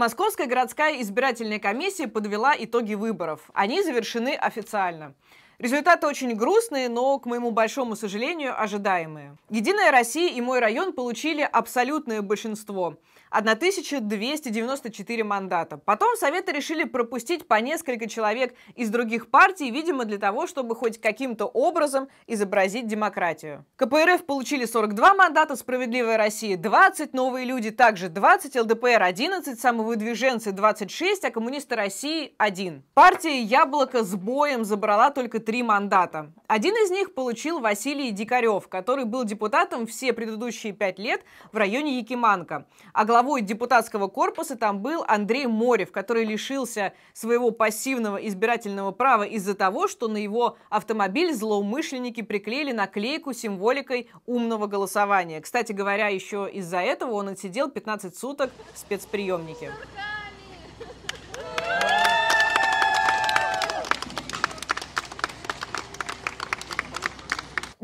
Московская городская избирательная комиссия подвела итоги выборов. Они завершены официально. Результаты очень грустные, но, к моему большому сожалению, ожидаемые. «Единая Россия» и «Мой район» получили абсолютное большинство. 1294 мандата. Потом Советы решили пропустить по несколько человек из других партий, видимо, для того, чтобы хоть каким-то образом изобразить демократию. КПРФ получили 42 мандата, Справедливая Россия 20, Новые люди также 20, ЛДПР 11, Самовыдвиженцы 26, а Коммунисты России 1. Партия «Яблоко» с боем забрала только три мандата. Один из них получил Василий Дикарев, который был депутатом все предыдущие пять лет в районе Якиманка. А глава главой депутатского корпуса там был Андрей Морев, который лишился своего пассивного избирательного права из-за того, что на его автомобиль злоумышленники приклеили наклейку с символикой умного голосования. Кстати говоря, еще из-за этого он отсидел 15 суток в спецприемнике.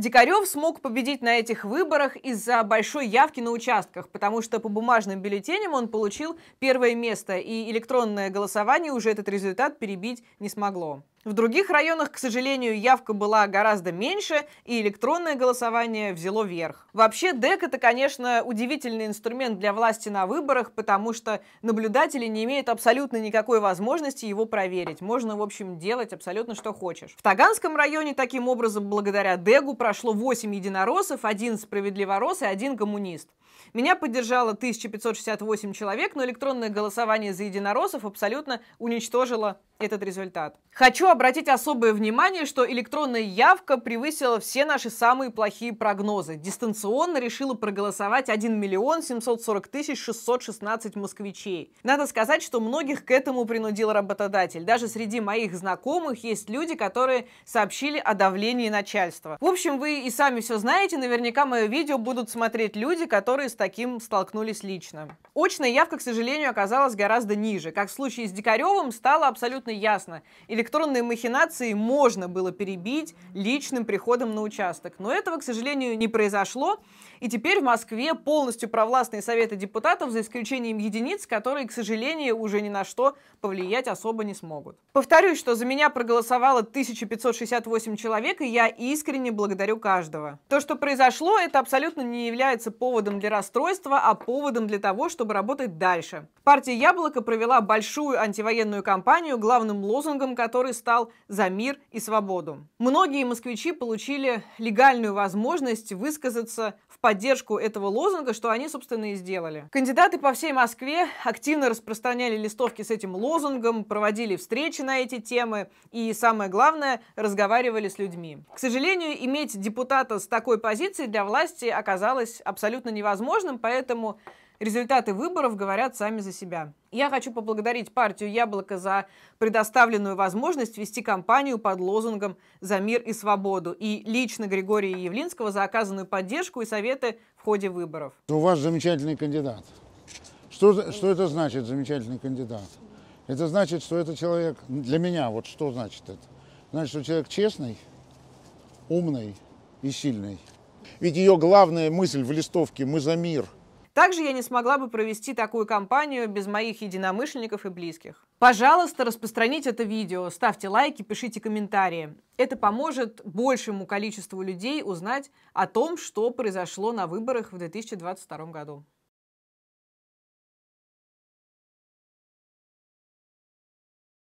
Дикарев смог победить на этих выборах из-за большой явки на участках, потому что по бумажным бюллетеням он получил первое место, и электронное голосование уже этот результат перебить не смогло. В других районах, к сожалению, явка была гораздо меньше, и электронное голосование взяло верх. Вообще, ДЭК это, конечно, удивительный инструмент для власти на выборах, потому что наблюдатели не имеют абсолютно никакой возможности его проверить. Можно, в общем, делать абсолютно что хочешь. В Таганском районе, таким образом, благодаря ДЭГу прошло 8 единороссов, один справедливорос и один коммунист. Меня поддержало 1568 человек, но электронное голосование за единороссов абсолютно уничтожило этот результат. Хочу обратить особое внимание, что электронная явка превысила все наши самые плохие прогнозы. Дистанционно решила проголосовать 1 миллион 740 тысяч 616 москвичей. Надо сказать, что многих к этому принудил работодатель. Даже среди моих знакомых есть люди, которые сообщили о давлении начальства. В общем, вы и сами все знаете, наверняка мое видео будут смотреть люди, которые которые с таким столкнулись лично. Очная явка, к сожалению, оказалась гораздо ниже. Как в случае с Дикаревым, стало абсолютно ясно. Электронные махинации можно было перебить личным приходом на участок. Но этого, к сожалению, не произошло. И теперь в Москве полностью провластные советы депутатов, за исключением единиц, которые, к сожалению, уже ни на что повлиять особо не смогут. Повторюсь, что за меня проголосовало 1568 человек, и я искренне благодарю каждого. То, что произошло, это абсолютно не является поводом для для расстройства, а поводом для того, чтобы работать дальше. Партия «Яблоко» провела большую антивоенную кампанию, главным лозунгом которой стал «За мир и свободу». Многие москвичи получили легальную возможность высказаться в поддержку этого лозунга, что они, собственно, и сделали. Кандидаты по всей Москве активно распространяли листовки с этим лозунгом, проводили встречи на эти темы и, самое главное, разговаривали с людьми. К сожалению, иметь депутата с такой позицией для власти оказалось абсолютно невозможно возможным, поэтому Результаты выборов говорят сами за себя. Я хочу поблагодарить партию «Яблоко» за предоставленную возможность вести кампанию под лозунгом «За мир и свободу» и лично Григория Явлинского за оказанную поддержку и советы в ходе выборов. У вас замечательный кандидат. Что, что это значит «замечательный кандидат»? Это значит, что это человек, для меня, вот что значит это? Значит, что человек честный, умный и сильный. Ведь ее главная мысль в листовке «Мы за мир». Также я не смогла бы провести такую кампанию без моих единомышленников и близких. Пожалуйста, распространите это видео, ставьте лайки, пишите комментарии. Это поможет большему количеству людей узнать о том, что произошло на выборах в 2022 году.